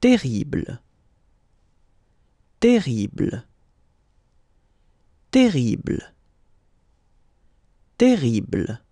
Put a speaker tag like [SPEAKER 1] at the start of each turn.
[SPEAKER 1] terrible, terrible, terrible, terrible.